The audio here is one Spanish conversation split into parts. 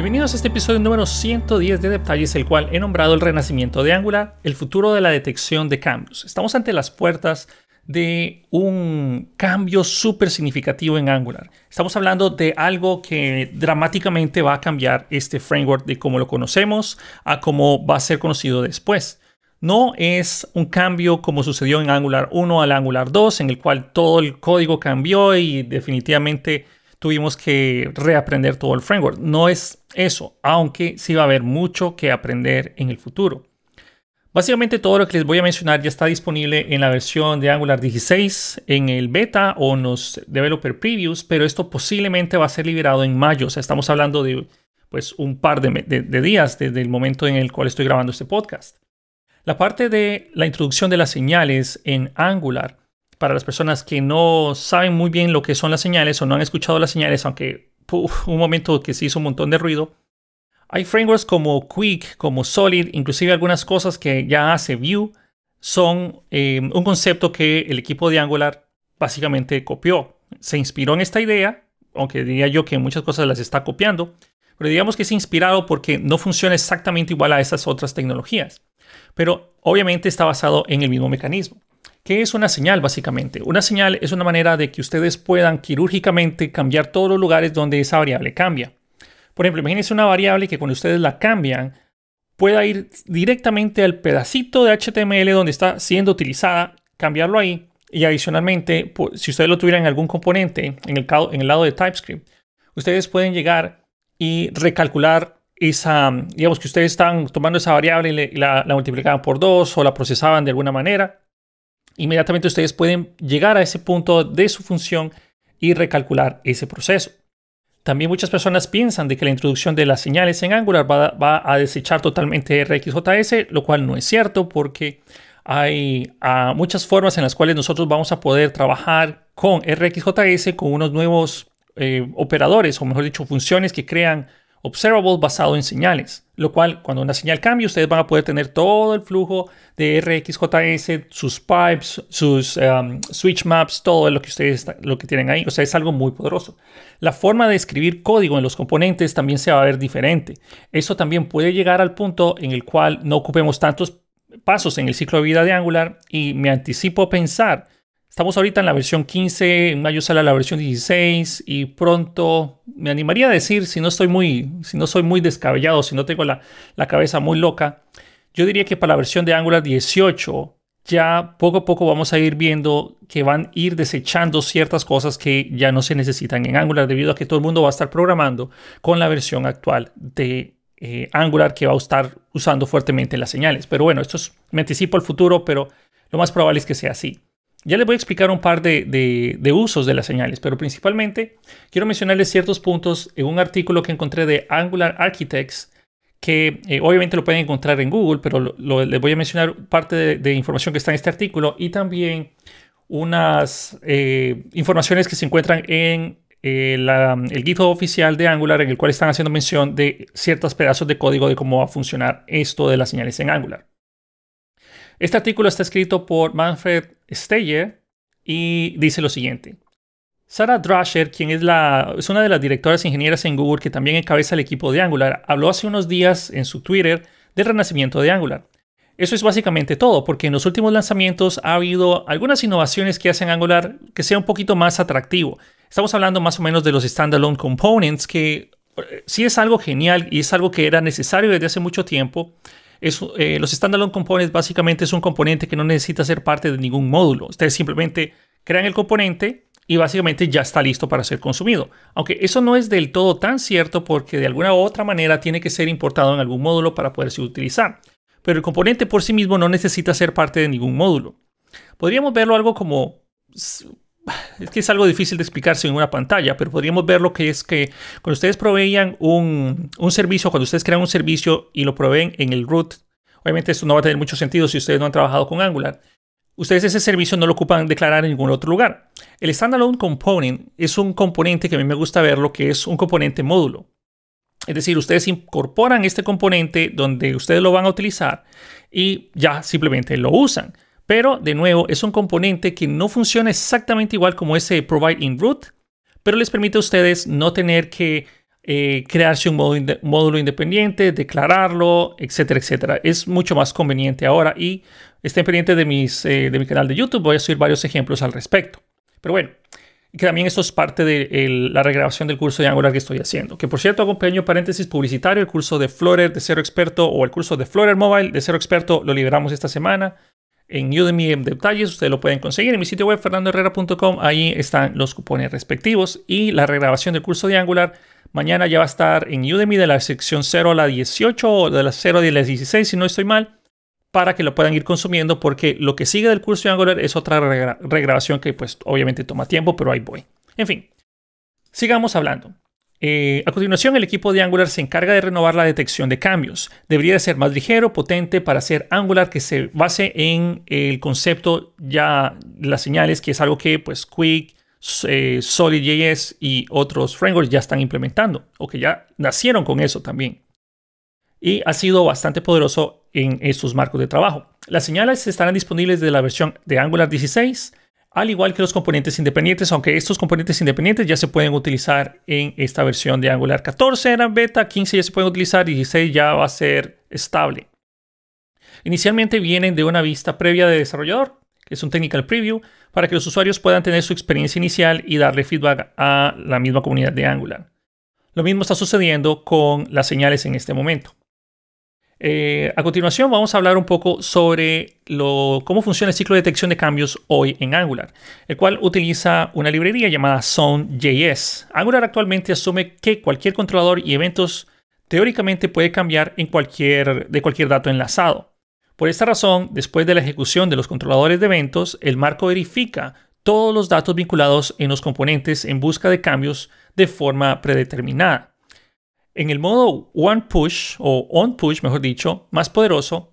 Bienvenidos a este episodio número 110 de Detalles, el cual he nombrado el renacimiento de Angular, el futuro de la detección de cambios. Estamos ante las puertas de un cambio súper significativo en Angular. Estamos hablando de algo que dramáticamente va a cambiar este framework de cómo lo conocemos a cómo va a ser conocido después. No es un cambio como sucedió en Angular 1 al Angular 2, en el cual todo el código cambió y definitivamente tuvimos que reaprender todo el framework. No es eso, aunque sí va a haber mucho que aprender en el futuro. Básicamente todo lo que les voy a mencionar ya está disponible en la versión de Angular 16, en el beta o en los developer previews, pero esto posiblemente va a ser liberado en mayo. O sea, estamos hablando de pues un par de días desde el momento en el cual estoy grabando este podcast. La parte de la introducción de las señales en Angular para las personas que no saben muy bien lo que son las señales o no han escuchado las señales, aunque un momento que se hizo un montón de ruido. Hay frameworks como Quick, como Solid, inclusive algunas cosas que ya hace Vue, son eh, un concepto que el equipo de Angular básicamente copió. Se inspiró en esta idea, aunque diría yo que muchas cosas las está copiando, pero digamos que es inspirado porque no funciona exactamente igual a esas otras tecnologías. Pero obviamente está basado en el mismo mecanismo. ¿Qué es una señal básicamente? Una señal es una manera de que ustedes puedan quirúrgicamente cambiar todos los lugares donde esa variable cambia. Por ejemplo, imagínense una variable que cuando ustedes la cambian pueda ir directamente al pedacito de HTML donde está siendo utilizada, cambiarlo ahí y adicionalmente, si ustedes lo tuvieran en algún componente, en el, lado de TypeScript, ustedes pueden llegar y recalcular esa, digamos que ustedes están tomando esa variable y la, multiplicaban por dos o la procesaban de alguna manera inmediatamente ustedes pueden llegar a ese punto de su función y recalcular ese proceso. También muchas personas piensan de que la introducción de las señales en Angular va, a desechar totalmente RxJS, lo cual no es cierto porque hay ah, muchas formas en las cuales nosotros vamos a poder trabajar con RxJS con unos nuevos eh, operadores o mejor dicho funciones que crean observables basado en señales lo cual cuando una señal cambie ustedes van a poder tener todo el flujo de RxJS, sus pipes, sus um, switch maps, todo lo que ustedes lo que tienen ahí, o sea, es algo muy poderoso. La forma de escribir código en los componentes también se va a ver diferente. Eso también puede llegar al punto en el cual no ocupemos tantos pasos en el ciclo de vida de Angular y me anticipo a pensar Estamos ahorita en la versión 15, en mayo sale la versión 16 y pronto me animaría a decir, si no estoy muy, si no soy muy descabellado, si no tengo la, cabeza muy loca, yo diría que para la versión de Angular 18 ya poco a poco vamos a ir viendo que van a ir desechando ciertas cosas que ya no se necesitan en Angular debido a que todo el mundo va a estar programando con la versión actual de eh, Angular que va a estar usando fuertemente las señales. Pero bueno, esto es, me anticipo al futuro, pero lo más probable es que sea así. Ya les voy a explicar un par de, usos de las señales, pero principalmente quiero mencionarles ciertos puntos en un artículo que encontré de Angular Architects, que eh, obviamente lo pueden encontrar en Google, pero les voy a mencionar parte de, información que está en este artículo y también unas eh, informaciones que se encuentran en eh, el GitHub oficial de Angular, en el cual están haciendo mención de ciertos pedazos de código de cómo va a funcionar esto de las señales en Angular. Este artículo está escrito por Manfred Steyer y dice lo siguiente. Sarah Drasher, quien es, es una de las directoras ingenieras en Google que también encabeza el equipo de Angular, habló hace unos días en su Twitter del renacimiento de Angular. Eso es básicamente todo, porque en los últimos lanzamientos ha habido algunas innovaciones que hacen Angular que sea un poquito más atractivo. Estamos hablando más o menos de los standalone components, que eh, sí es algo genial y es algo que era necesario desde hace mucho tiempo, eh, los standalone components básicamente es un componente que no necesita ser parte de ningún módulo. Ustedes simplemente crean el componente y básicamente ya está listo para ser consumido. Aunque eso no es del todo tan cierto porque de alguna u otra manera tiene que ser importado en algún módulo para poderse utilizar. Pero el componente por sí mismo no necesita ser parte de ningún módulo. Podríamos verlo algo como es que es algo difícil de explicarse en una pantalla, pero podríamos ver lo que es que cuando ustedes proveían un, un servicio, cuando ustedes crean un servicio y lo proveen en el root, obviamente esto no va a tener mucho sentido si ustedes no han trabajado con Angular. Ustedes ese servicio no lo ocupan declarar en ningún otro lugar. El standalone component es un componente que a mí me gusta verlo, que es un componente módulo. Es decir, ustedes incorporan este componente donde ustedes lo van a utilizar y ya simplemente lo usan. Pero de nuevo, es un componente que no funciona exactamente igual como ese provide in root, pero les permite a ustedes no tener que eh, crearse un módulo, independiente, declararlo, etcétera, etcétera. Es mucho más conveniente ahora y estén pendientes de, mis, eh, de mi canal de YouTube. Voy a subir varios ejemplos al respecto. Pero bueno, que también esto es parte de la regrabación del curso de Angular que estoy haciendo. Que por cierto, hago un pequeño paréntesis publicitario. El curso de Flutter de Cero Experto o el curso de Flutter Mobile de Cero Experto lo liberamos esta semana en Udemy en detalles, ustedes lo pueden conseguir en mi sitio web fernandoherrera.com, ahí están los cupones respectivos y la regrabación del curso de Angular. Mañana ya va a estar en Udemy de la sección 0 a la 18 o de la 0 a la 16, si no estoy mal, para que lo puedan ir consumiendo porque lo que sigue del curso de Angular es otra regrabación que pues obviamente toma tiempo, pero ahí voy. En fin, sigamos hablando. Eh, a continuación, el equipo de Angular se encarga de renovar la detección de cambios. Debería ser más ligero, potente para hacer Angular que se base en el concepto ya las señales, que es algo que pues Quick, eh, SolidJS y otros frameworks ya están implementando o que ya nacieron con eso también. Y ha sido bastante poderoso en estos marcos de trabajo. Las señales estarán disponibles de la versión de Angular 16 al igual que los componentes independientes, aunque estos componentes independientes ya se pueden utilizar en esta versión de Angular 14 eran beta, 15 ya se pueden utilizar y 16 ya va a ser estable. Inicialmente vienen de una vista previa de desarrollador, que es un technical preview, para que los usuarios puedan tener su experiencia inicial y darle feedback a la misma comunidad de Angular. Lo mismo está sucediendo con las señales en este momento. Eh, a continuación vamos a hablar un poco sobre cómo funciona el ciclo de detección de cambios hoy en Angular, el cual utiliza una librería llamada Zone.js. Angular actualmente asume que cualquier controlador y eventos teóricamente puede cambiar en cualquier, de cualquier dato enlazado. Por esta razón, después de la ejecución de los controladores de eventos, el marco verifica todos los datos vinculados en los componentes en busca de cambios de forma predeterminada en el modo One Push o On Push, mejor dicho, más poderoso,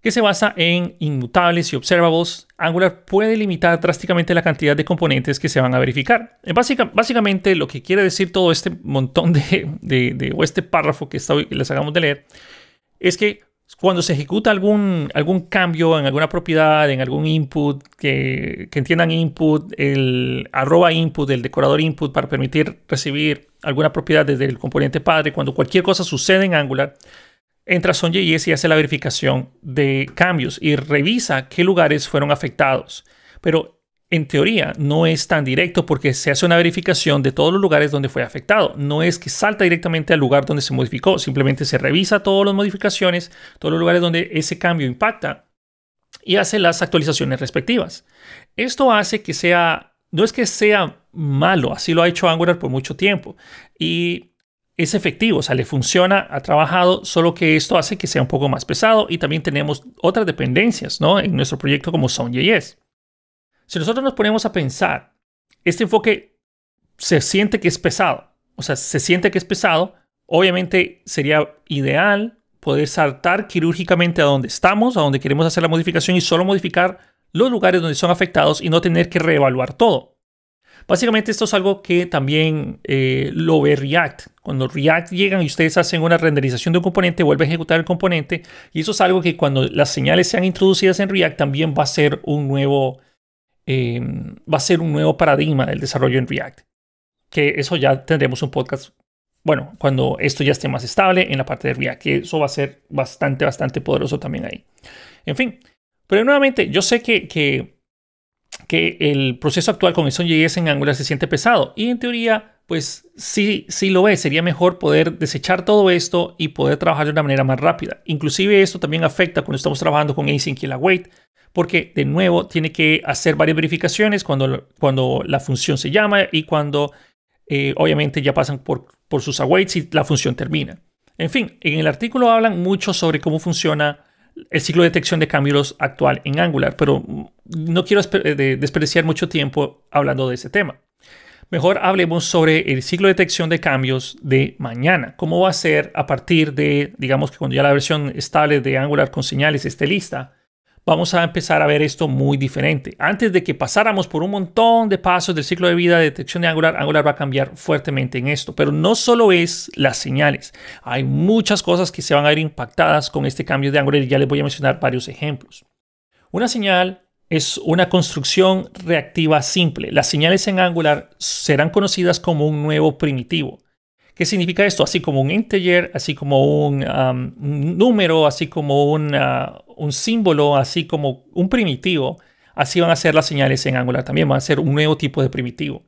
que se basa en inmutables y observables, Angular puede limitar drásticamente la cantidad de componentes que se van a verificar. Eh, básicamente lo que quiere decir todo este montón de, o este párrafo que, está, les hagamos de leer es que cuando se ejecuta algún, algún cambio en alguna propiedad, en algún input, que, entiendan input, el arroba input, el decorador input para permitir recibir alguna propiedad desde el componente padre, cuando cualquier cosa sucede en Angular, entra SonJS y hace la verificación de cambios y revisa qué lugares fueron afectados. Pero en teoría no es tan directo porque se hace una verificación de todos los lugares donde fue afectado. No es que salta directamente al lugar donde se modificó, simplemente se revisa todas las modificaciones, todos los lugares donde ese cambio impacta y hace las actualizaciones respectivas. Esto hace que sea, no es que sea malo, así lo ha hecho Angular por mucho tiempo y es efectivo, o sea, le funciona, ha trabajado, solo que esto hace que sea un poco más pesado y también tenemos otras dependencias ¿no? en nuestro proyecto como Sound.js. Si nosotros nos ponemos a pensar, este enfoque se siente que es pesado. O sea, se siente que es pesado. Obviamente sería ideal poder saltar quirúrgicamente a donde estamos, a donde queremos hacer la modificación y solo modificar los lugares donde son afectados y no tener que reevaluar todo. Básicamente esto es algo que también eh, lo ve React. Cuando React llegan y ustedes hacen una renderización de un componente, vuelve a ejecutar el componente y eso es algo que cuando las señales sean introducidas en React también va a ser un nuevo, Em, va a ser un nuevo paradigma del desarrollo en React. Que eso ya tendremos un podcast, bueno, cuando esto ya esté más estable en la parte de React, que eso va a ser bastante, bastante poderoso también ahí. En fin, pero nuevamente, yo sé que, que, el proceso actual con eso en Angular se siente pesado y en teoría pues sí, sí lo ve. Sería mejor poder desechar todo esto y poder trabajar de una manera más rápida. Inclusive esto también afecta cuando estamos trabajando con async y la await, porque de nuevo tiene que hacer varias verificaciones cuando, cuando la función se llama y cuando eh, obviamente ya pasan por, por sus awaits y la función termina. En fin, en el artículo hablan mucho sobre cómo funciona el ciclo de detección de cambios actual en Angular, pero no quiero eh, despreciar mucho tiempo hablando de ese tema mejor hablemos sobre el ciclo de detección de cambios de mañana. ¿Cómo va a ser a partir de, digamos que cuando ya la versión estable de Angular con señales esté lista? Vamos a empezar a ver esto muy diferente. Antes de que pasáramos por un montón de pasos del ciclo de vida de detección de Angular, Angular va a cambiar fuertemente en esto. Pero no solo es las señales. Hay muchas cosas que se van a ver impactadas con este cambio de Angular y ya les voy a mencionar varios ejemplos. Una señal es una construcción reactiva simple. Las señales en Angular serán conocidas como un nuevo primitivo. ¿Qué significa esto? Así como un integer, así como un um, número, así como uh, un, símbolo, así como un primitivo, así van a ser las señales en Angular también, van a ser un nuevo tipo de primitivo.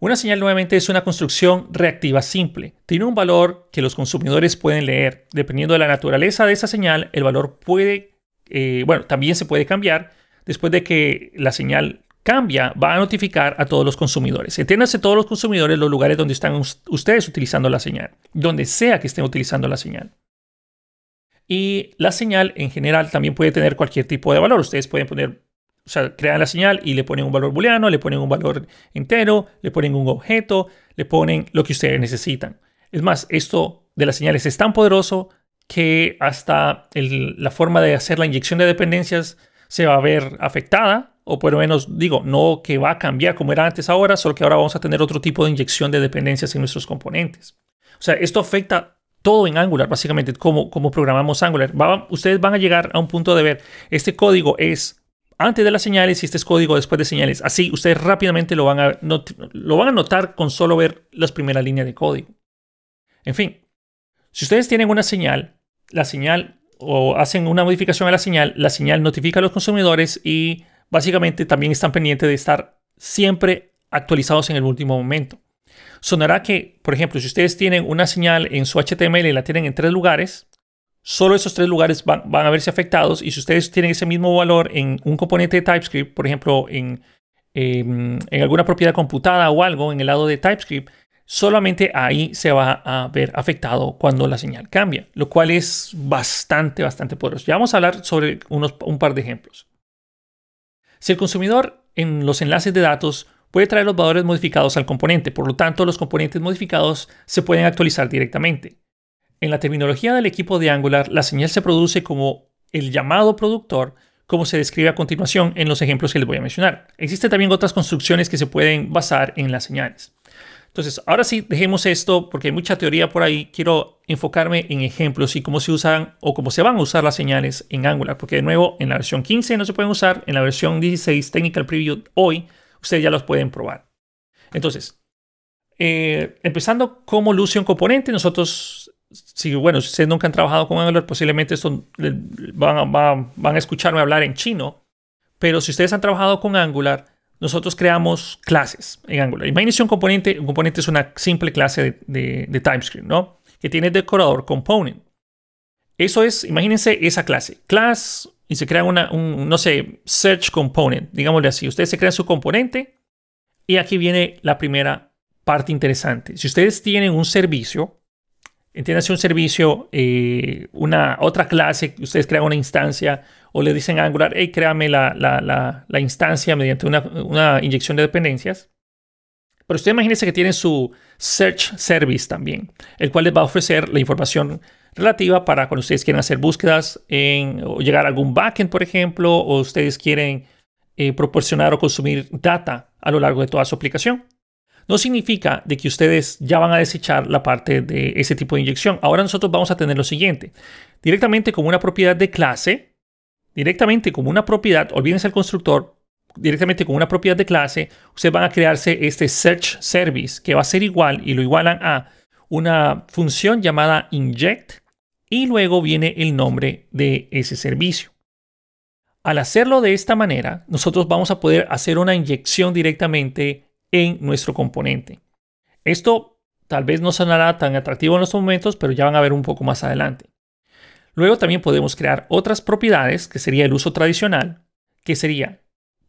Una señal nuevamente es una construcción reactiva simple. Tiene un valor que los consumidores pueden leer. Dependiendo de la naturaleza de esa señal, el valor puede, eh, bueno, también se puede cambiar, después de que la señal cambia, va a notificar a todos los consumidores. Entiéndase todos los consumidores los lugares donde están ustedes utilizando la señal, donde sea que estén utilizando la señal. Y la señal en general también puede tener cualquier tipo de valor. Ustedes pueden poner, o sea, crean la señal y le ponen un valor booleano, le ponen un valor entero, le ponen un objeto, le ponen lo que ustedes necesitan. Es más, esto de las señales es tan poderoso que hasta la forma de hacer la inyección de dependencias se va a ver afectada, o por lo menos digo, no que va a cambiar como era antes ahora, solo que ahora vamos a tener otro tipo de inyección de dependencias en nuestros componentes. O sea, esto afecta todo en Angular, básicamente, como, como programamos Angular. ustedes van a llegar a un punto de ver, este código es antes de las señales y este es código después de señales. Así ustedes rápidamente lo van a, lo van a notar con solo ver las primeras líneas de código. En fin, si ustedes tienen una señal, la señal o hacen una modificación a la señal, la señal notifica a los consumidores y básicamente también están pendientes de estar siempre actualizados en el último momento. Sonará que, por ejemplo, si ustedes tienen una señal en su HTML y la tienen en tres lugares, solo esos tres lugares van, a verse afectados y si ustedes tienen ese mismo valor en un componente de TypeScript, por ejemplo, en, em, en alguna propiedad computada o algo en el lado de TypeScript, solamente ahí se va a ver afectado cuando la señal cambia, lo cual es bastante, bastante poderoso. Ya vamos a hablar sobre un par de ejemplos. Si el consumidor en los enlaces de datos puede traer los valores modificados al componente, por lo tanto los componentes modificados se pueden actualizar directamente. En la terminología del equipo de Angular, la señal se produce como el llamado productor, como se describe a continuación en los ejemplos que les voy a mencionar. Existen también otras construcciones que se pueden basar en las señales. Entonces, ahora sí, dejemos esto porque hay mucha teoría por ahí. Quiero enfocarme en ejemplos y cómo se usan o cómo se van a usar las señales en Angular. Porque de nuevo, en la versión 15 no se pueden usar, en la versión 16 Technical Preview hoy, ustedes ya los pueden probar. Entonces, eh, empezando cómo luce un componente, nosotros, si bueno, si ustedes nunca han trabajado con Angular, posiblemente esto van a, van a escucharme hablar en chino. Pero si ustedes han trabajado con Angular, nosotros creamos clases en Angular. Imagínense un componente, un componente es una simple clase de, Timescreen, ¿no? Que tiene decorador component. Eso es, imagínense esa clase, class, y se crea una, un, no sé, search component, digámosle así. Ustedes se crean su componente y aquí viene la primera parte interesante. Si ustedes tienen un servicio, entiéndase un servicio, eh, una otra clase, ustedes crean una instancia, o le dicen a Angular, hey, créame la, instancia mediante una, inyección de dependencias. Pero usted imagínese que tiene su Search Service también, el cual les va a ofrecer la información relativa para cuando ustedes quieren hacer búsquedas en, o llegar a algún backend, por ejemplo, o ustedes quieren eh, proporcionar o consumir data a lo largo de toda su aplicación. No significa de que ustedes ya van a desechar la parte de ese tipo de inyección. Ahora nosotros vamos a tener lo siguiente. Directamente como una propiedad de clase, directamente como una propiedad, olvídense el constructor, directamente como una propiedad de clase, ustedes van a crearse este search service que va a ser igual y lo igualan a una función llamada inject y luego viene el nombre de ese servicio. Al hacerlo de esta manera, nosotros vamos a poder hacer una inyección directamente en nuestro componente. Esto tal vez no sonará tan atractivo en estos momentos, pero ya van a ver un poco más adelante. Luego también podemos crear otras propiedades, que sería el uso tradicional, que sería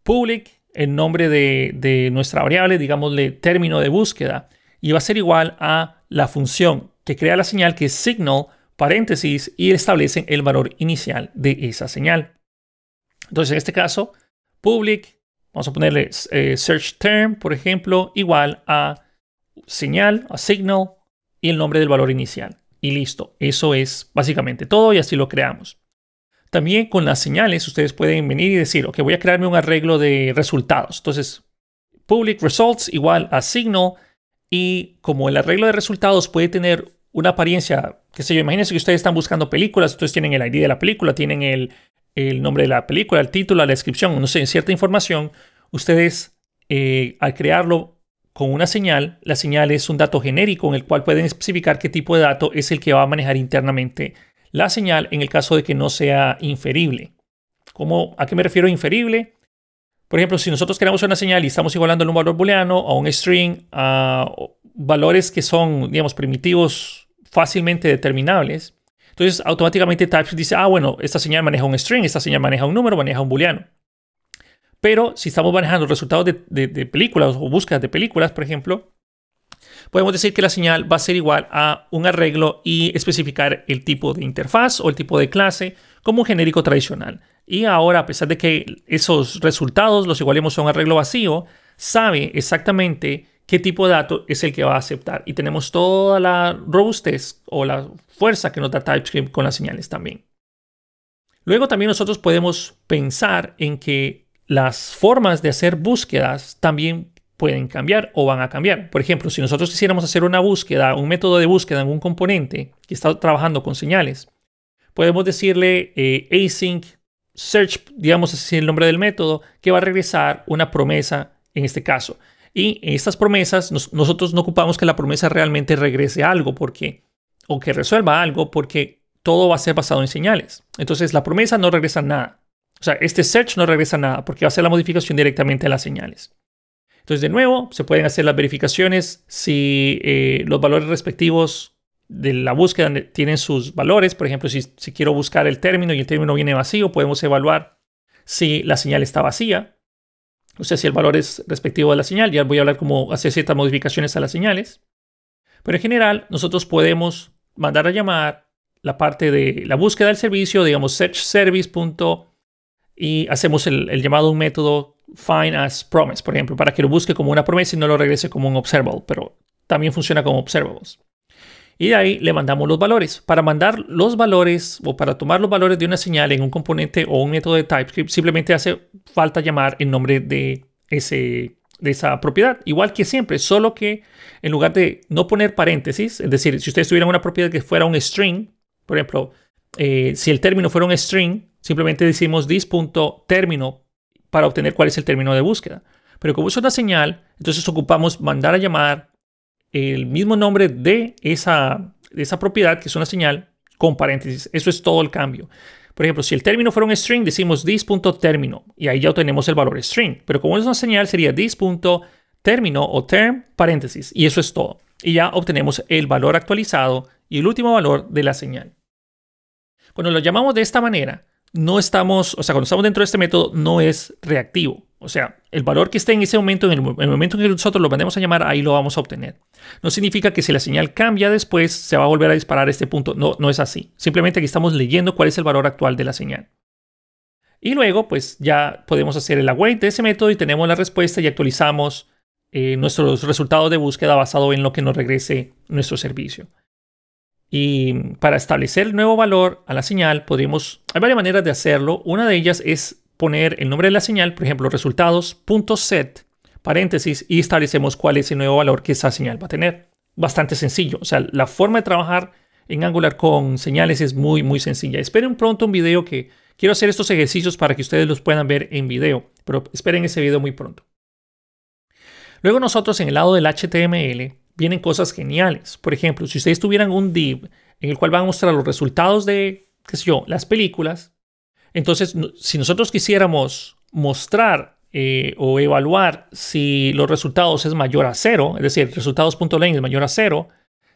public, el nombre de, nuestra variable, digámosle término de búsqueda, y va a ser igual a la función que crea la señal, que es signal, paréntesis, y establecen el valor inicial de esa señal. Entonces, en este caso, public, vamos a ponerle eh, search term, por ejemplo, igual a señal, a signal, y el nombre del valor inicial. Y listo, eso es básicamente todo y así lo creamos. También con las señales ustedes pueden venir y decir, ok, voy a crearme un arreglo de resultados. Entonces, public results igual a signal y como el arreglo de resultados puede tener una apariencia, qué sé yo, imagínense que ustedes están buscando películas, entonces tienen el ID de la película, tienen el, nombre de la película, el título, la descripción, no sé, cierta información, ustedes eh, al crearlo con una señal. La señal es un dato genérico en el cual pueden especificar qué tipo de dato es el que va a manejar internamente la señal en el caso de que no sea inferible. ¿Cómo, ¿A qué me refiero inferible? Por ejemplo, si nosotros creamos una señal y estamos igualando un valor booleano, a un string, a valores que son, digamos, primitivos fácilmente determinables, entonces automáticamente TypeScript dice, ah, bueno, esta señal maneja un string, esta señal maneja un número, maneja un booleano. Pero si estamos manejando resultados de, películas o búsquedas de películas, por ejemplo, podemos decir que la señal va a ser igual a un arreglo y especificar el tipo de interfaz o el tipo de clase como un genérico tradicional. Y ahora, a pesar de que esos resultados los igualemos a un arreglo vacío, sabe exactamente qué tipo de dato es el que va a aceptar. Y tenemos toda la robustez o la fuerza que nos da TypeScript con las señales también. Luego también nosotros podemos pensar en que las formas de hacer búsquedas también pueden cambiar o van a cambiar. Por ejemplo, si nosotros quisiéramos hacer una búsqueda, un método de búsqueda en un componente que está trabajando con señales, podemos decirle eh, async search, digamos así el nombre del método, que va a regresar una promesa en este caso. Y en estas promesas nosotros no ocupamos que la promesa realmente regrese algo porque o que resuelva algo porque todo va a ser basado en señales. Entonces la promesa no regresa nada. O sea, este search no regresa nada porque va a hacer la modificación directamente a las señales. Entonces, de nuevo, se pueden hacer las verificaciones si eh, los valores respectivos de la búsqueda tienen sus valores. Por ejemplo, si, quiero buscar el término y el término viene vacío, podemos evaluar si la señal está vacía. O sea, si el valor es respectivo de la señal. Ya voy a hablar cómo hacer ciertas modificaciones a las señales. Pero en general, nosotros podemos mandar a llamar la parte de la búsqueda del servicio, digamos search y hacemos el, llamado a un método find as promise, por ejemplo, para que lo busque como una promesa y no lo regrese como un observable, pero también funciona como observables. Y de ahí le mandamos los valores. Para mandar los valores o para tomar los valores de una señal en un componente o un método de TypeScript, simplemente hace falta llamar el nombre de, ese, de esa propiedad. Igual que siempre, solo que en lugar de no poner paréntesis, es decir, si ustedes tuvieran una propiedad que fuera un string, por ejemplo, eh, si el término fuera un string, simplemente decimos this.termino para obtener cuál es el término de búsqueda. Pero como es una señal, entonces ocupamos mandar a llamar el mismo nombre de esa, de esa propiedad, que es una señal, con paréntesis. Eso es todo el cambio. Por ejemplo, si el término fuera un string, decimos this.termino y ahí ya obtenemos el valor string. Pero como es una señal, sería this.termino o term paréntesis y eso es todo. Y ya obtenemos el valor actualizado y el último valor de la señal. Cuando lo llamamos de esta manera, no estamos, o sea, cuando estamos dentro de este método, no es reactivo. O sea, el valor que esté en ese momento, en el, momento en que nosotros lo mandemos a llamar, ahí lo vamos a obtener. No significa que si la señal cambia después, se va a volver a disparar este punto. No, no es así. Simplemente aquí estamos leyendo cuál es el valor actual de la señal. Y luego, pues ya podemos hacer el await de ese método y tenemos la respuesta y actualizamos eh, nuestros resultados de búsqueda basado en lo que nos regrese nuestro servicio. Y para establecer el nuevo valor a la señal, podemos, hay varias maneras de hacerlo. Una de ellas es poner el nombre de la señal, por ejemplo, resultados.set, paréntesis, y establecemos cuál es el nuevo valor que esa señal va a tener. Bastante sencillo. O sea, la forma de trabajar en Angular con señales es muy, muy sencilla. Esperen pronto un video que quiero hacer estos ejercicios para que ustedes los puedan ver en video, pero esperen ese video muy pronto. Luego nosotros en el lado del HTML vienen cosas geniales. Por ejemplo, si ustedes tuvieran un div en el cual van a mostrar los resultados de, qué sé yo, las películas, entonces si nosotros quisiéramos mostrar eh, o evaluar si los resultados es mayor a cero, es decir, resultados.length es mayor a cero,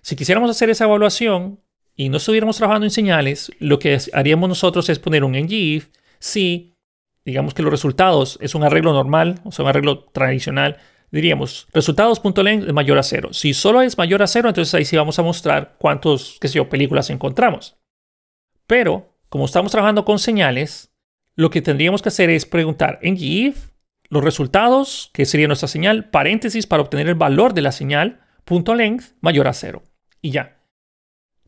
si quisiéramos hacer esa evaluación y no estuviéramos trabajando en señales, lo que haríamos nosotros es poner un ngif si digamos que los resultados es un arreglo normal, o sea, un arreglo tradicional, diríamos resultados.length mayor a cero. Si solo es mayor a cero, entonces ahí sí vamos a mostrar cuántos, qué sé películas encontramos. Pero como estamos trabajando con señales, lo que tendríamos que hacer es preguntar en GIF los resultados, que sería nuestra señal, paréntesis para obtener el valor de la señal, punto length mayor a cero. Y ya,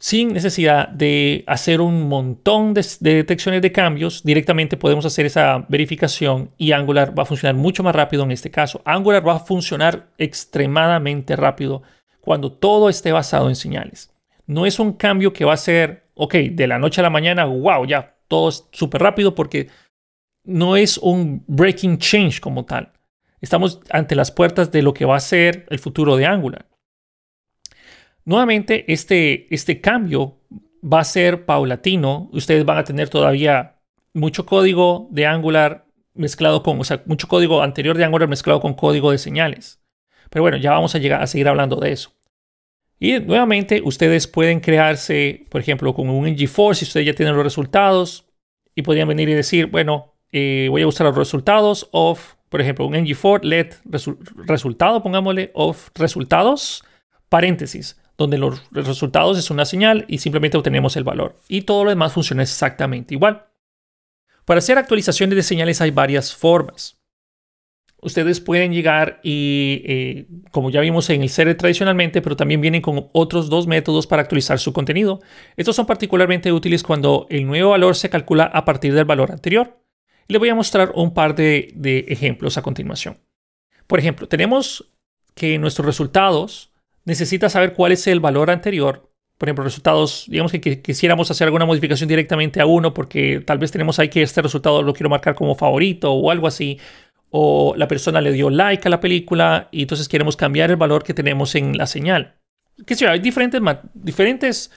sin necesidad de hacer un montón de, detecciones de cambios, directamente podemos hacer esa verificación y Angular va a funcionar mucho más rápido en este caso. Angular va a funcionar extremadamente rápido cuando todo esté basado en señales. No es un cambio que va a ser, ok, de la noche a la mañana, wow, ya todo es súper rápido porque no es un breaking change como tal. Estamos ante las puertas de lo que va a ser el futuro de Angular. Nuevamente, este, este cambio va a ser paulatino. Ustedes van a tener todavía mucho código de Angular mezclado con, o sea, mucho código anterior de Angular mezclado con código de señales. Pero bueno, ya vamos a llegar a seguir hablando de eso. Y nuevamente, ustedes pueden crearse, por ejemplo, con un ng4 si ustedes ya tienen los resultados y podrían venir y decir, bueno, eh, voy a usar los resultados of, por ejemplo, un ng4 let resultado, pongámosle of resultados, paréntesis donde los resultados es una señal y simplemente obtenemos el valor. Y todo lo demás funciona exactamente igual. Para hacer actualizaciones de señales hay varias formas. Ustedes pueden llegar y, eh, como ya vimos en el CERE tradicionalmente, pero también vienen con otros dos métodos para actualizar su contenido. Estos son particularmente útiles cuando el nuevo valor se calcula a partir del valor anterior. Le voy a mostrar un par de ejemplos a continuación. Por ejemplo, tenemos que nuestros resultados necesita saber cuál es el valor anterior. Por ejemplo, resultados, digamos que quisiéramos hacer alguna modificación directamente a uno porque tal vez tenemos ahí que este resultado lo quiero marcar como favorito o algo así. O la persona le dio like a la película y entonces queremos cambiar el valor que tenemos en la señal. Que hay diferentes, diferentes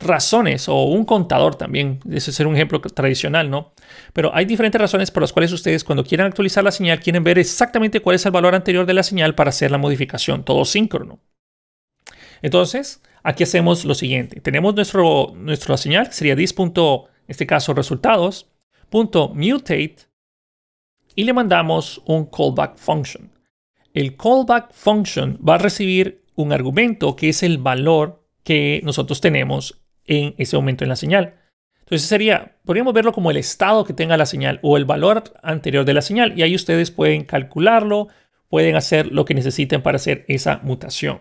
razones o un contador también, ese es un ejemplo tradicional, ¿no? Pero hay diferentes razones por las cuales ustedes cuando quieran actualizar la señal quieren ver exactamente cuál es el valor anterior de la señal para hacer la modificación, todo síncrono. Entonces, aquí hacemos lo siguiente. Tenemos nuestro, nuestra señal, que sería dis. en este caso, resultados, mutate, y le mandamos un callback function. El callback function va a recibir un argumento que es el valor que nosotros tenemos en ese momento en la señal. Entonces sería, podríamos verlo como el estado que tenga la señal o el valor anterior de la señal y ahí ustedes pueden calcularlo, pueden hacer lo que necesiten para hacer esa mutación.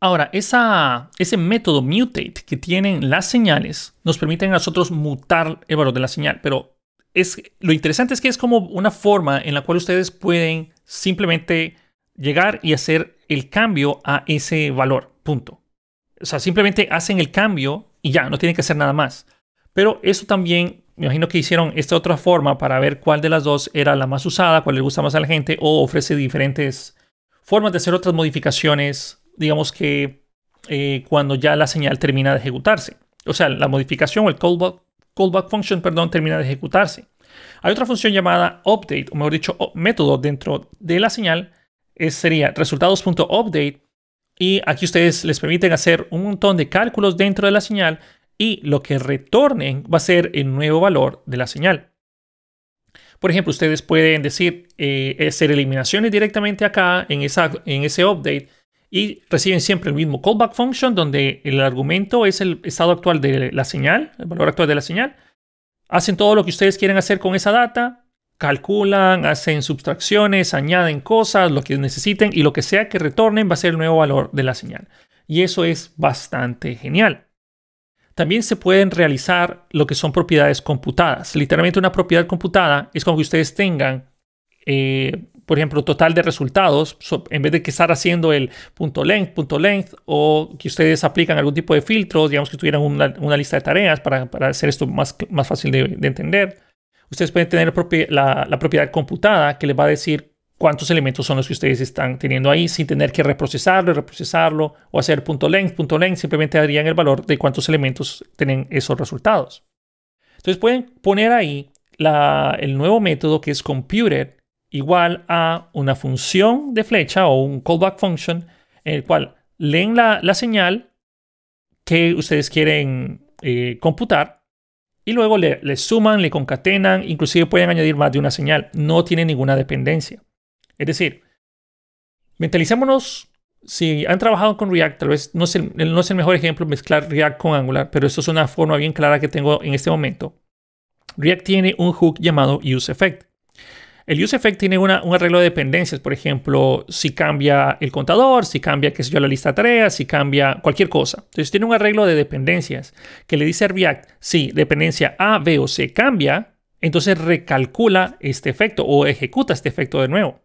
Ahora, ese método mutate que tienen las señales nos permite a nosotros mutar el valor de la señal, pero es, lo interesante es que es como una forma en la cual ustedes pueden simplemente llegar y hacer el cambio a ese valor, punto. O sea, simplemente hacen el cambio y ya, no tienen que hacer nada más. Pero eso también, me imagino que hicieron esta otra forma para ver cuál de las dos era la más usada, cuál le gusta más a la gente o ofrece diferentes formas de hacer otras modificaciones digamos que eh, cuando ya la señal termina de ejecutarse. O sea, la modificación o el callback, function, perdón, termina de ejecutarse. Hay otra función llamada update, o mejor dicho, método dentro de la señal, sería resultados.update. Y aquí ustedes les permiten hacer un montón de cálculos dentro de la señal y lo que retornen va a ser el nuevo valor de la señal. Por ejemplo, ustedes pueden decir eh, hacer eliminaciones directamente acá en ese update y reciben siempre el mismo callback function donde el argumento es el estado actual de la señal, el valor actual de la señal. Hacen todo lo que ustedes quieren hacer con esa data, calculan, hacen subtracciones, añaden cosas, lo que necesiten y lo que sea que retornen va a ser el nuevo valor de la señal. Y eso es bastante genial. También se pueden realizar lo que son propiedades computadas. Literalmente una propiedad computada es como que ustedes tengan eh, por ejemplo, total de resultados, en vez de que estar haciendo el punto length, punto length, o que ustedes aplican algún tipo de filtros, digamos que tuvieran una, lista de tareas para, hacer esto más, más fácil de, entender. Ustedes pueden tener la, propiedad computada que les va a decir cuántos elementos son los que ustedes están teniendo ahí sin tener que reprocesarlo, reprocesarlo o hacer punto length, punto length, simplemente darían el valor de cuántos elementos tienen esos resultados. Entonces pueden poner ahí el nuevo método que es computed igual a una función de flecha o un callback function en el cual leen la, la señal que ustedes quieren eh, computar y luego le, suman, le concatenan, inclusive pueden añadir más de una señal. No tiene ninguna dependencia. Es decir, mentalicémonos, si han trabajado con React, tal vez no es el, no es el mejor ejemplo mezclar React con Angular, pero esto es una forma bien clara que tengo en este momento. React tiene un hook llamado useEffect. El use effect tiene un arreglo de dependencias, por ejemplo, si cambia el contador, si cambia, qué sé yo, la lista de tareas, si cambia cualquier cosa. Entonces tiene un arreglo de dependencias que le dice a React, si dependencia A, B o C cambia, entonces recalcula este efecto o ejecuta este efecto de nuevo.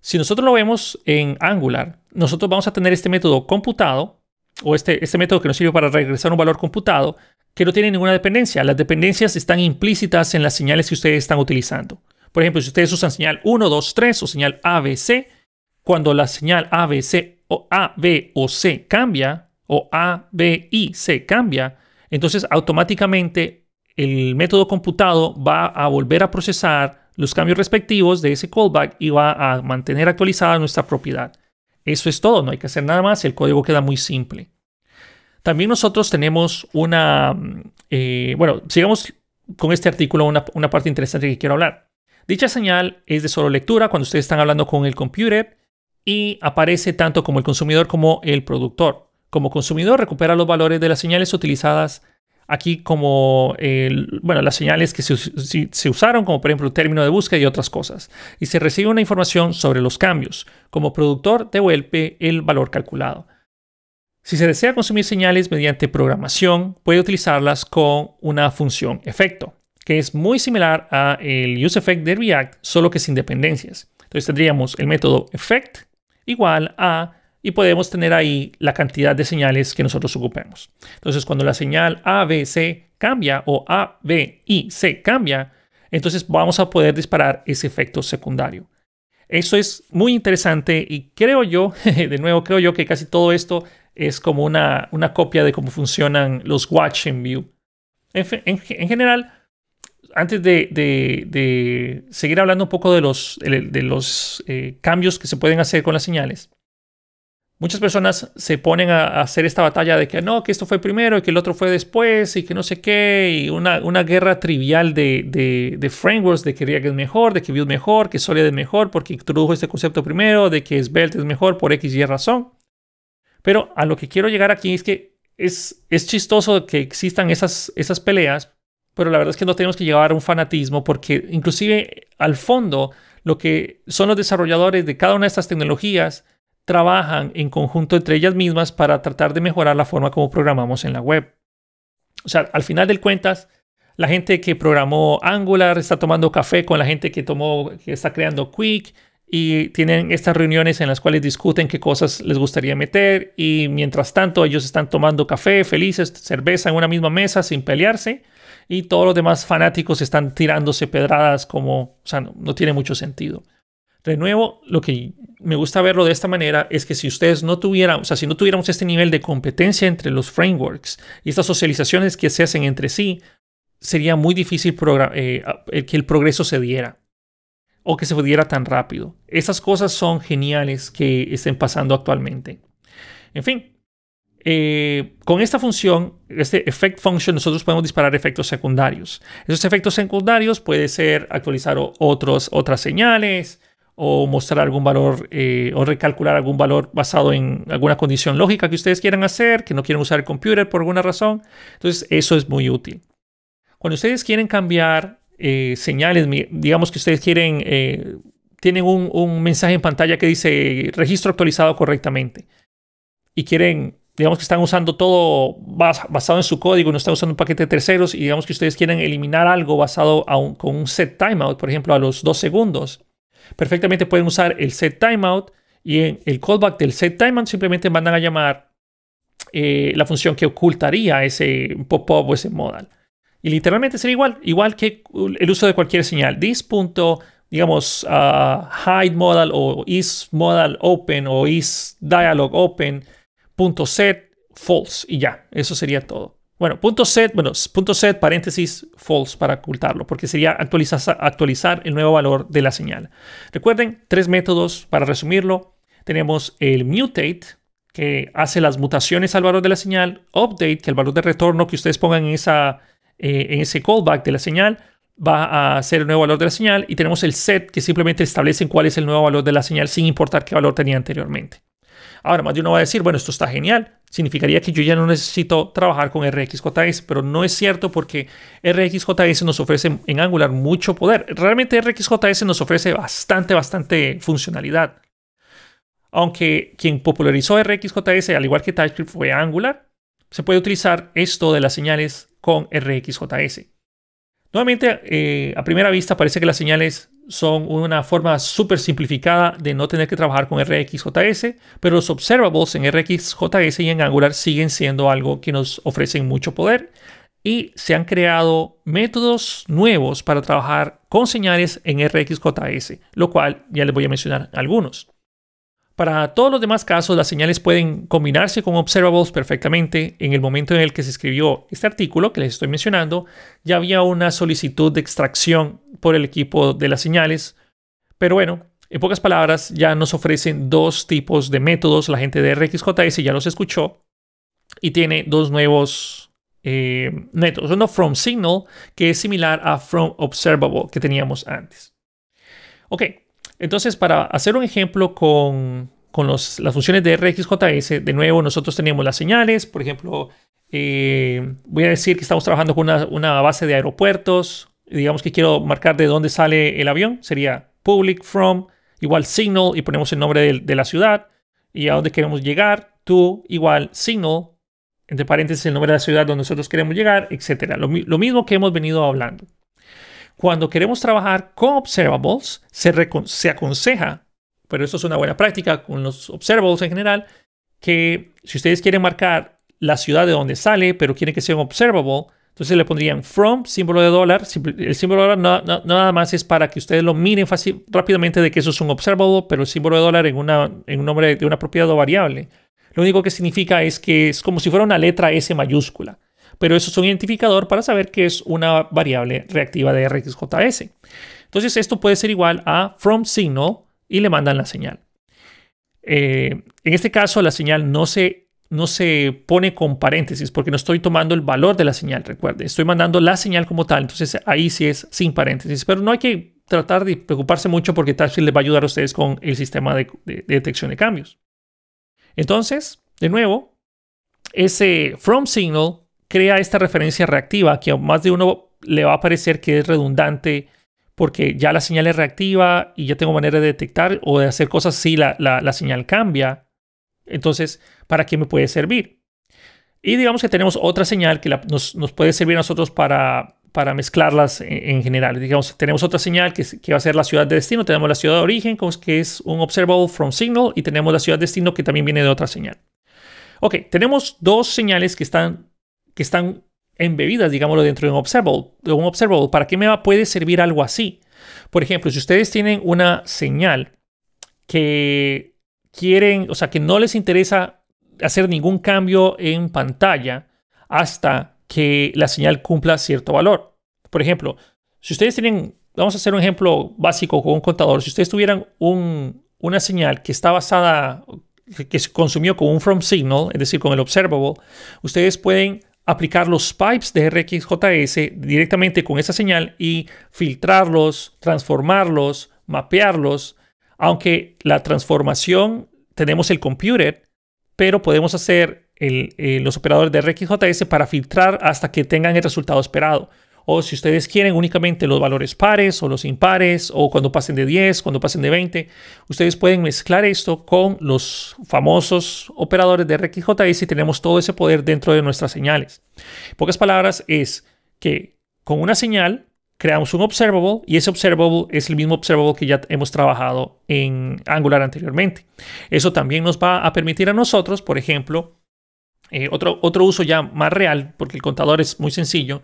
Si nosotros lo vemos en Angular, nosotros vamos a tener este método computado o este, este método que nos sirve para regresar un valor computado que no tiene ninguna dependencia. Las dependencias están implícitas en las señales que ustedes están utilizando. Por ejemplo, si ustedes usan señal 1, 2, 3 o señal ABC, cuando la señal ABC o A, B o C cambia, o A, B y C cambia, entonces automáticamente el método computado va a volver a procesar los cambios respectivos de ese callback y va a mantener actualizada nuestra propiedad. Eso es todo, no hay que hacer nada más, el código queda muy simple. También nosotros tenemos una, mm, eh, bueno, sigamos con este artículo, una parte interesante que quiero hablar. Dicha señal es de solo lectura cuando ustedes están hablando con el computer y aparece tanto como el consumidor como el productor. Como consumidor recupera los valores de las señales utilizadas aquí como las señales que se, se, usaron, como por ejemplo el término de búsqueda y otras cosas. Y se recibe una información sobre los cambios. Como productor devuelve el valor calculado. Si se desea consumir señales mediante programación, puede utilizarlas con una función efecto que es muy similar a el effect de React, solo que sin dependencias. Entonces tendríamos el método effect igual a y podemos tener ahí la cantidad de señales que nosotros ocupemos. Entonces, cuando la señal A, B, C cambia o A, B, y C cambia, entonces vamos a poder disparar ese efecto secundario. Eso es muy interesante y creo yo, de nuevo, creo yo que casi todo esto es como una, una copia de cómo funcionan los Watch en View. en general, antes de, seguir hablando un poco de los, eh, cambios que se pueden hacer con las señales, muchas personas se ponen a, hacer esta batalla de que no, que esto fue primero y que el otro fue después y que no sé qué, y una, guerra trivial de, frameworks, de que React es mejor, de que Vue es mejor, que Solid es mejor porque introdujo este concepto primero, de que Svelte es mejor por X y razón. Pero a lo que quiero llegar aquí es que es, chistoso que existan esas peleas pero la verdad es que no tenemos que llevar a un fanatismo porque inclusive al fondo lo que son los desarrolladores de cada una de estas tecnologías trabajan en conjunto entre ellas mismas para tratar de mejorar la forma como programamos en la web. O sea, al final del cuentas, la gente que programó Angular está tomando café con la gente que tomó que está creando Quick y tienen estas reuniones en las cuales discuten qué cosas les gustaría meter y mientras tanto ellos están tomando café, felices, cerveza en una misma mesa sin pelearse y todos los demás fanáticos están tirándose pedradas como, o sea, no, tiene mucho sentido. De nuevo, lo que me gusta verlo de esta manera es que si ustedes no tuvieran, o sea, si no tuviéramos este nivel de competencia entre los frameworks y estas socializaciones que se hacen entre sí, sería muy difícil eh, que el progreso se diera o que se pudiera tan rápido. Esas cosas son geniales que estén pasando actualmente. En fin, eh, con esta función, este effect function, nosotros podemos disparar efectos secundarios. Esos efectos secundarios pueden ser actualizar otros, otras señales o mostrar algún valor eh, o recalcular algún valor basado en alguna condición lógica que ustedes quieran hacer, que no quieren usar el computer por alguna razón. Entonces, eso es muy útil. Cuando ustedes quieren cambiar eh, señales, digamos que ustedes quieren, tienen un, un mensaje en pantalla que dice registro actualizado correctamente y quieren digamos que están usando todo basado en su código, no están usando un paquete de terceros y digamos que ustedes quieren eliminar algo basado a con un set timeout, por ejemplo, a los dos segundos, perfectamente pueden usar el set timeout y en el callback del set timeout simplemente mandan a llamar eh, la función que ocultaría ese pop-up o ese modal. Y literalmente sería igual, igual que el uso de cualquier señal. This digamos, ah, hide modal o is modal open o is dialog open punto set false y ya, eso sería todo. Bueno, punto set, bueno, punto set paréntesis false para ocultarlo, porque sería actualizar, actualizar el nuevo valor de la señal. Recuerden, tres métodos para resumirlo. Tenemos el mutate, que hace las mutaciones al valor de la señal, update, que el valor de retorno que ustedes pongan en, esa, eh, en ese callback de la señal va a ser el nuevo valor de la señal, y tenemos el set, que simplemente establecen cuál es el nuevo valor de la señal sin importar qué valor tenía anteriormente. Ahora, más de uno va a decir, bueno, esto está genial, significaría que yo ya no necesito trabajar con RxJS, pero no es cierto porque RxJS nos ofrece en Angular mucho poder. Realmente RxJS nos ofrece bastante, bastante funcionalidad. Aunque quien popularizó RxJS, al igual que TypeScript, fue Angular, se puede utilizar esto de las señales con RxJS. Nuevamente, eh, a primera vista parece que las señales son una forma súper simplificada de no tener que trabajar con RxJS, pero los observables en RxJS y en Angular siguen siendo algo que nos ofrecen mucho poder y se han creado métodos nuevos para trabajar con señales en RxJS, lo cual ya les voy a mencionar algunos. Para todos los demás casos, las señales pueden combinarse con observables perfectamente. En el momento en el que se escribió este artículo que les estoy mencionando, ya había una solicitud de extracción por el equipo de las señales. Pero bueno, en pocas palabras, ya nos ofrecen dos tipos de métodos. La gente de RxJS ya los escuchó y tiene dos nuevos eh, métodos. Uno from signal, que es similar a from observable que teníamos antes. Ok, entonces, para hacer un ejemplo con, las funciones de RxJS, de nuevo nosotros teníamos las señales, por ejemplo, eh, voy a decir que estamos trabajando con una, base de aeropuertos, digamos que quiero marcar de dónde sale el avión, sería public from igual signal y ponemos el nombre de, la ciudad y a dónde queremos llegar, to igual signal, entre paréntesis el nombre de la ciudad donde nosotros queremos llegar, etc. lo mismo que hemos venido hablando. Cuando queremos trabajar con observables, se, se aconseja, pero eso es una buena práctica con los observables en general, que si ustedes quieren marcar la ciudad de donde sale, pero quieren que sea un observable, entonces le pondrían from, símbolo de dólar. El símbolo de dólar no, no, nada más es para que ustedes lo miren fácil, rápidamente de que eso es un observable, pero el símbolo de dólar en, una, en un nombre de una propiedad o variable. Lo único que significa es que es como si fuera una letra S mayúscula pero eso es un identificador para saber que es una variable reactiva de RxJS. Entonces esto puede ser igual a from signal y le mandan la señal. Eh, en este caso la señal no se, no se pone con paréntesis porque no estoy tomando el valor de la señal, Recuerden, estoy mandando la señal como tal, entonces ahí sí es sin paréntesis, pero no hay que tratar de preocuparse mucho porque TypeScript les va a ayudar a ustedes con el sistema de, de detección de cambios. Entonces, de nuevo, ese from signal crea esta referencia reactiva que a más de uno le va a parecer que es redundante porque ya la señal es reactiva y ya tengo manera de detectar o de hacer cosas si la, señal cambia. Entonces, ¿para qué me puede servir? Y digamos que tenemos otra señal que nos, puede servir a nosotros para, para mezclarlas e, en, general. Digamos, tenemos otra señal que, que, va a ser la ciudad de destino, tenemos la ciudad de origen, que es un observable from signal, y tenemos la ciudad de destino que también viene de otra señal. Ok, tenemos dos señales que están que están embebidas, digámoslo, dentro de un observable. De ¿Para qué me puede servir algo así? Por ejemplo, si ustedes tienen una señal que quieren, o sea, que no les interesa hacer ningún cambio en pantalla hasta que la señal cumpla cierto valor. Por ejemplo, si ustedes tienen, vamos a hacer un ejemplo básico con un contador, si ustedes tuvieran una señal que está basada, que se consumió con un from signal, es decir, con el observable, ustedes pueden aplicar los pipes de RxJS directamente con esa señal y filtrarlos, transformarlos, mapearlos, aunque la transformación tenemos el computer, pero podemos hacer eh, los operadores de RxJS para filtrar hasta que tengan el resultado esperado o si ustedes quieren únicamente los valores pares o los impares o cuando pasen de 10, cuando pasen de 20, ustedes pueden mezclar esto con los famosos operadores de RxJS y tenemos todo ese poder dentro de nuestras señales. En pocas palabras es que con una señal creamos un observable y ese observable es el mismo observable que ya hemos trabajado en Angular anteriormente. Eso también nos va a permitir a nosotros, por ejemplo, eh, otro, otro uso ya más real, porque el contador es muy sencillo,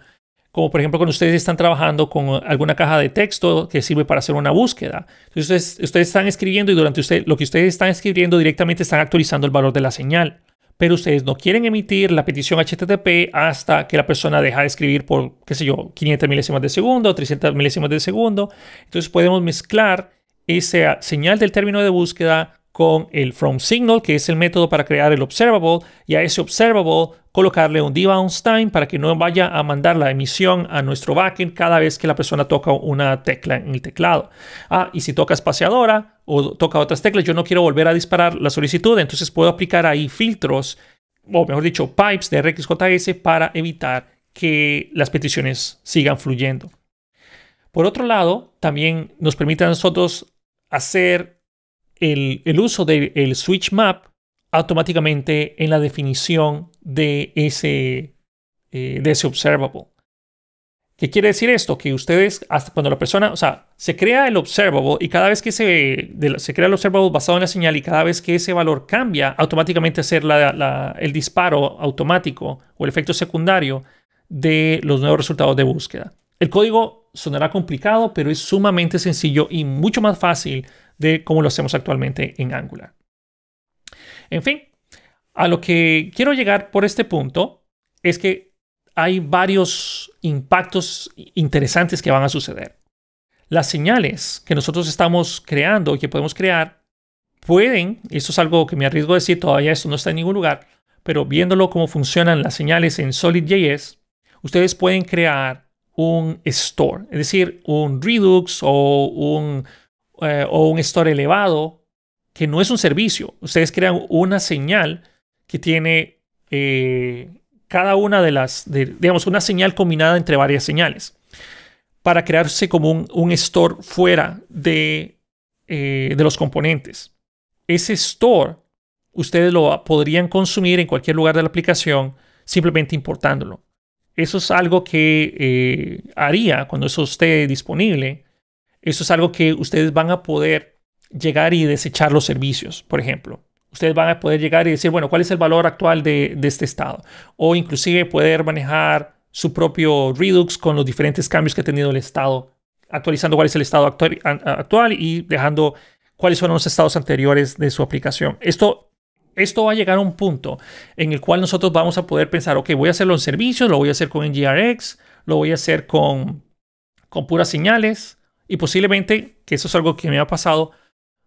como por ejemplo cuando ustedes están trabajando con alguna caja de texto que sirve para hacer una búsqueda. Entonces ustedes, están escribiendo y durante usted, lo que ustedes están escribiendo directamente están actualizando el valor de la señal. Pero ustedes no quieren emitir la petición HTTP hasta que la persona deja de escribir por, qué sé yo, 500 milésimas de segundo, 300 milésimas de segundo. Entonces podemos mezclar esa señal del término de búsqueda con el from signal, que es el método para crear el observable, y a ese observable colocarle un debounce time para que no vaya a mandar la emisión a nuestro backend cada vez que la persona toca una tecla en el teclado. Ah, y si toca espaciadora o toca otras teclas, yo no quiero volver a disparar la solicitud, entonces puedo aplicar ahí filtros, o mejor dicho, pipes de RxJS para evitar que las peticiones sigan fluyendo. Por otro lado, también nos permite a nosotros hacer el, uso del switch map automáticamente en la definición eh, de ese, observable. ¿Qué quiere decir esto? Que ustedes, hasta cuando la persona, o sea, se crea el observable y cada vez que se, se crea el observable basado en la señal y cada vez que ese valor cambia, automáticamente hacer el disparo automático o el efecto secundario de los nuevos resultados de búsqueda. El código sonará complicado, pero es sumamente sencillo y mucho más fácil de cómo lo hacemos actualmente en Angular. En fin, a lo que quiero llegar por este punto es que hay varios impactos interesantes que van a suceder. Las señales que nosotros estamos creando y que podemos crear pueden, esto es algo que me arriesgo a decir, todavía esto no está en ningún lugar, pero viéndolo cómo funcionan las señales en SolidJS, ustedes pueden crear un store, es decir, un Redux o un, eh, un store elevado, que no es un servicio. Ustedes crean una señal que tiene eh, cada una de las, digamos, una señal combinada entre varias señales para crearse como un, store fuera eh, de los componentes. Ese store ustedes lo podrían consumir en cualquier lugar de la aplicación simplemente importándolo. Eso es algo que eh, haría cuando eso esté disponible. Eso es algo que ustedes van a poder llegar y desechar los servicios, por ejemplo. Ustedes van a poder llegar y decir, bueno, ¿cuál es el valor actual de, de este estado? O inclusive poder manejar su propio Redux con los diferentes cambios que ha tenido el estado, actualizando cuál es el estado actual y dejando cuáles fueron los estados anteriores de su aplicación. Esto esto va a llegar a un punto en el cual nosotros vamos a poder pensar, ok, voy a hacerlo en servicios, lo voy a hacer con NGRX, lo voy a hacer con, puras señales y posiblemente, que eso es algo que me ha pasado,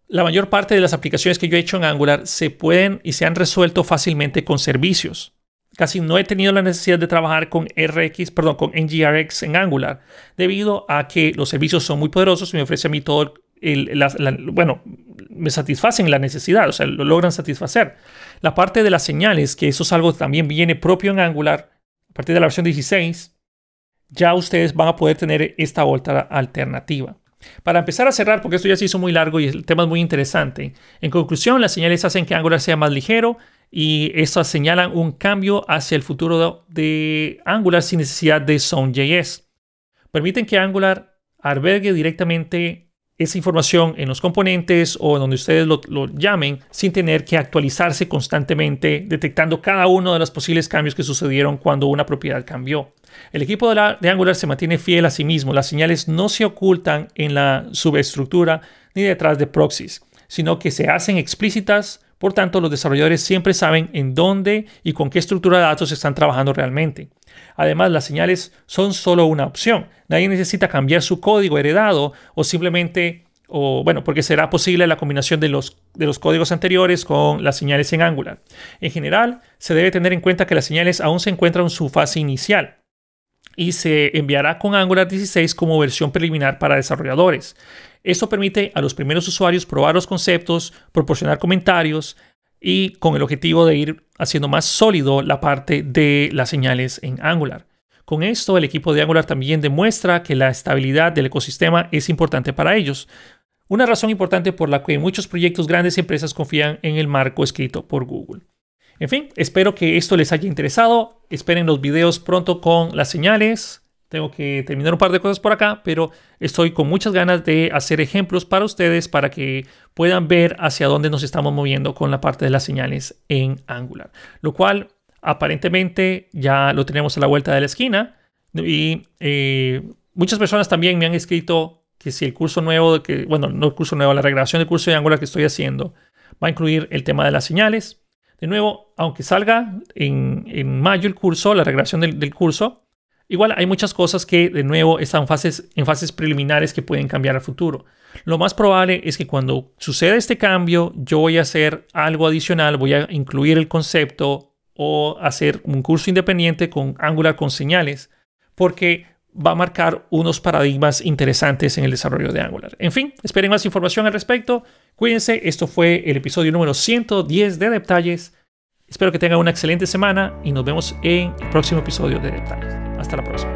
la mayor parte de las aplicaciones que yo he hecho en Angular se pueden y se han resuelto fácilmente con servicios. Casi no he tenido la necesidad de trabajar con RX, perdón, con NGRX en Angular, debido a que los servicios son muy poderosos y me ofrece a mí todo el, bueno, me satisfacen la necesidad, o sea, lo logran satisfacer. La parte de las señales, que eso es algo también viene propio en Angular, a partir de la versión 16, ya ustedes van a poder tener esta otra alternativa. Para empezar a cerrar, porque esto ya se hizo muy largo y el tema es muy interesante, en conclusión, las señales hacen que Angular sea más ligero y estas señalan un cambio hacia el futuro de Angular sin necesidad de Zone.js. Permiten que Angular albergue directamente esa información en los componentes o en donde ustedes lo, llamen sin tener que actualizarse constantemente, detectando cada uno de los posibles cambios que sucedieron cuando una propiedad cambió. El equipo de, de Angular se mantiene fiel a sí mismo. Las señales no se ocultan en la subestructura ni detrás de proxies, sino que se hacen explícitas. Por tanto, los desarrolladores siempre saben en dónde y con qué estructura de datos están trabajando realmente. Además, las señales son solo una opción. Nadie necesita cambiar su código heredado o simplemente, o, bueno, porque será posible la combinación de los, de los códigos anteriores con las señales en Angular. En general, se debe tener en cuenta que las señales aún se encuentran en su fase inicial y se enviará con Angular 16 como versión preliminar para desarrolladores. Esto permite a los primeros usuarios probar los conceptos, proporcionar comentarios, y con el objetivo de ir haciendo más sólido la parte de las señales en Angular. Con esto, el equipo de Angular también demuestra que la estabilidad del ecosistema es importante para ellos. Una razón importante por la que muchos proyectos grandes y empresas confían en el marco escrito por Google. En fin, espero que esto les haya interesado. Esperen los videos pronto con las señales. Tengo que terminar un par de cosas por acá, pero estoy con muchas ganas de hacer ejemplos para ustedes para que puedan ver hacia dónde nos estamos moviendo con la parte de las señales en Angular. Lo cual aparentemente ya lo tenemos a la vuelta de la esquina. Y eh, muchas personas también me han escrito que si el curso nuevo, que, bueno, no el curso nuevo, la regresión del curso de Angular que estoy haciendo va a incluir el tema de las señales. De nuevo, aunque salga en, mayo el curso, la regresión del curso, Igual hay muchas cosas que de nuevo están fases, en fases preliminares que pueden cambiar al futuro. Lo más probable es que cuando suceda este cambio yo voy a hacer algo adicional, voy a incluir el concepto o hacer un curso independiente con Angular con señales, porque va a marcar unos paradigmas interesantes en el desarrollo de Angular. En fin, esperen más información al respecto. Cuídense, esto fue el episodio número 110 de Detalles. Espero que tengan una excelente semana y nos vemos en el próximo episodio de Detalles. Hasta la próxima.